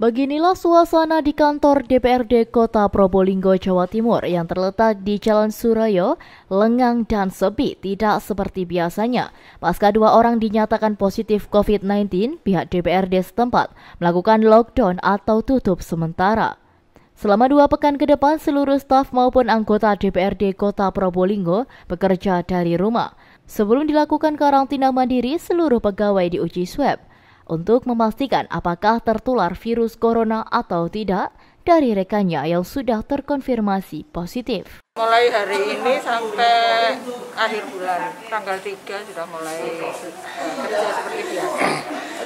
Beginilah suasana di kantor DPRD Kota Probolinggo, Jawa Timur yang terletak di Jalan Surayo, lengang dan sepi tidak seperti biasanya. Pasca dua orang dinyatakan positif COVID-19, pihak DPRD setempat melakukan lockdown atau tutup sementara. Selama dua pekan ke depan, seluruh staf maupun anggota DPRD Kota Probolinggo bekerja dari rumah. Sebelum dilakukan karantina mandiri, seluruh pegawai diuji swab untuk memastikan apakah tertular virus corona atau tidak dari rekannya yang sudah terkonfirmasi positif. Mulai hari ini sampai akhir bulan, tanggal 3 sudah mulai eh, kerja seperti biasa.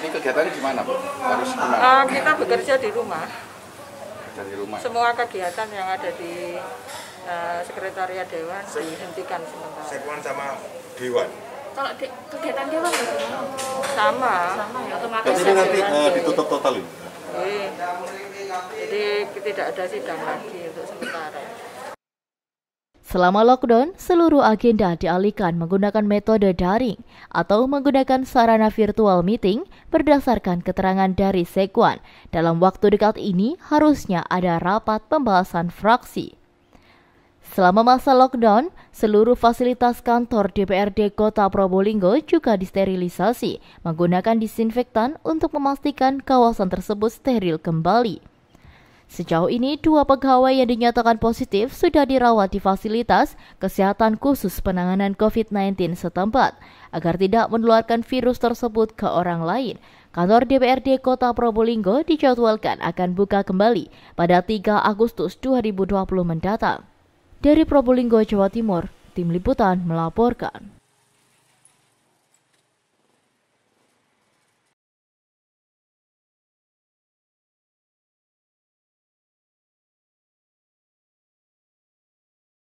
Ini kegiatannya gimana, Bu? Harus uh, kita bekerja di rumah. Dari rumah. Semua kegiatan yang ada di uh, sekretariat dewan dihentikan sementara. Sekuan sama dewan kalau kegiatan dia bagaimana? Sama. Sama ya, otomatis. Jadi ya. nanti uh, ditutup total ini? Iya. jadi tidak ada sidang lagi untuk sementara. Selama lockdown, seluruh agenda dialihkan menggunakan metode daring atau menggunakan sarana virtual meeting berdasarkan keterangan dari Sekwan. Dalam waktu dekat ini harusnya ada rapat pembahasan fraksi. Selama masa lockdown, Seluruh fasilitas kantor DPRD Kota Probolinggo juga disterilisasi menggunakan disinfektan untuk memastikan kawasan tersebut steril kembali. Sejauh ini, dua pegawai yang dinyatakan positif sudah dirawat di fasilitas kesehatan khusus penanganan COVID-19 setempat agar tidak menularkan virus tersebut ke orang lain. Kantor DPRD Kota Probolinggo dijadwalkan akan buka kembali pada 3 Agustus 2020 mendatang. Dari Probolinggo, Jawa Timur, tim liputan melaporkan.